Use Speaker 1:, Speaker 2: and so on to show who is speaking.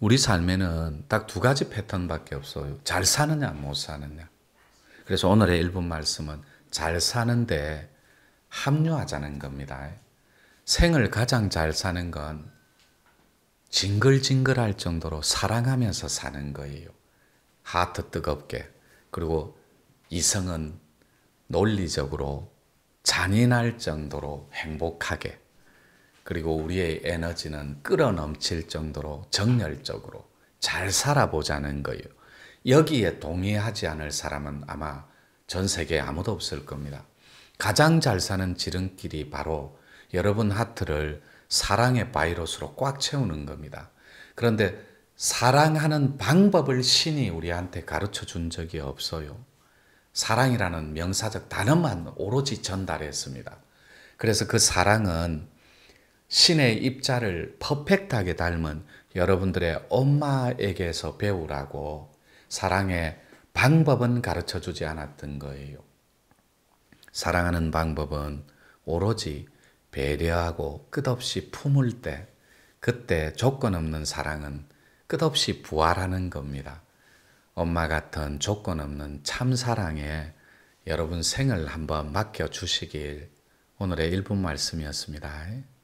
Speaker 1: 우리 삶에는 딱 두 가지 패턴밖에 없어요. 잘 사느냐, 못 사느냐. 그래서 오늘의 일본 말씀은 잘 사는데 합류하자는 겁니다. 생을 가장 잘 사는 건 징글징글할 정도로 사랑하면서 사는 거예요. 하트 뜨겁게. 그리고 이성은 논리적으로 잔인할 정도로 행복하게. 그리고 우리의 에너지는 끌어넘칠 정도로 정열적으로 잘 살아보자는 거예요. 여기에 동의하지 않을 사람은 아마 전 세계에 아무도 없을 겁니다. 가장 잘 사는 지름길이 바로 여러분 하트를 사랑의 바이러스로 꽉 채우는 겁니다. 그런데 사랑하는 방법을 신이 우리한테 가르쳐 준 적이 없어요. 사랑이라는 명사적 단어만 오로지 전달했습니다. 그래서 그 사랑은 신의 입자를 퍼펙트하게 닮은 여러분들의 엄마에게서 배우라고 사랑의 방법은 가르쳐 주지 않았던 거예요. 사랑하는 방법은 오로지 배려하고 끝없이 품을 때 그때 조건 없는 사랑은 끝없이 부활하는 겁니다. 엄마 같은 조건 없는 참 사랑에 여러분 생을 한번 맡겨 주시길 오늘의 1분 말씀이었습니다.